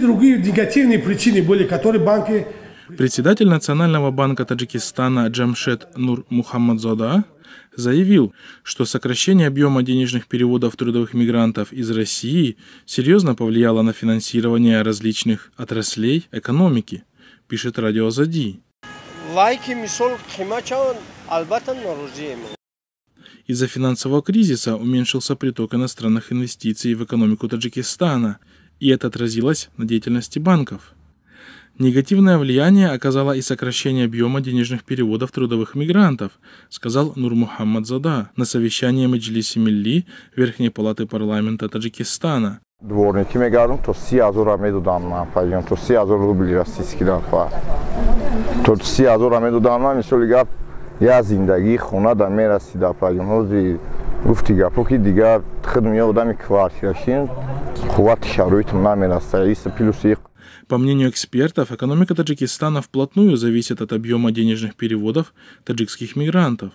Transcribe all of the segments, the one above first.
другие негативные причины были, которые банки... Председатель Национального банка Таджикистана Джамшет Нур Мухаммадзода заявил, что сокращение объема денежных переводов трудовых мигрантов из России серьезно повлияло на финансирование различных отраслей экономики, пишет радио Зади. Из-за финансового кризиса уменьшился приток иностранных инвестиций в экономику Таджикистана – и это отразилось на деятельности банков. Негативное влияние оказало и сокращение объема денежных переводов трудовых мигрантов, сказал Нурмухаммад Зада на совещании Меджлиси Милли Верхней Палаты Парламента Таджикистана. Дворники мегарум то сиазу рамеду дамна пайем то сиазу рубли российскилан фа. То сиазу рамеду дамна мисоли гап я а, зиндаги хуна да мерасида пайем. Ози гуфти гапо ки дигар хидмия одами квартирашин по мнению экспертов, экономика Таджикистана вплотную зависит от объема денежных переводов таджикских мигрантов.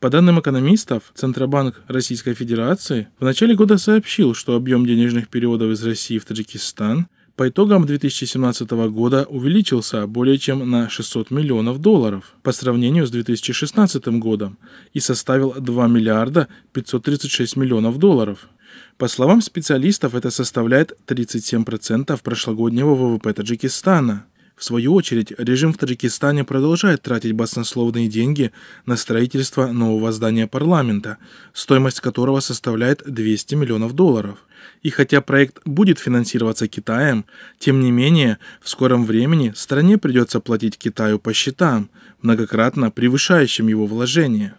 По данным экономистов, Центробанк Российской Федерации в начале года сообщил, что объем денежных переводов из России в Таджикистан по итогам 2017 года увеличился более чем на 600 миллионов долларов по сравнению с 2016 годом и составил 2 миллиарда 536 миллионов долларов. По словам специалистов, это составляет 37% прошлогоднего ВВП Таджикистана. В свою очередь, режим в Таджикистане продолжает тратить баснословные деньги на строительство нового здания парламента, стоимость которого составляет 200 миллионов долларов. И хотя проект будет финансироваться Китаем, тем не менее, в скором времени стране придется платить Китаю по счетам, многократно превышающим его вложения.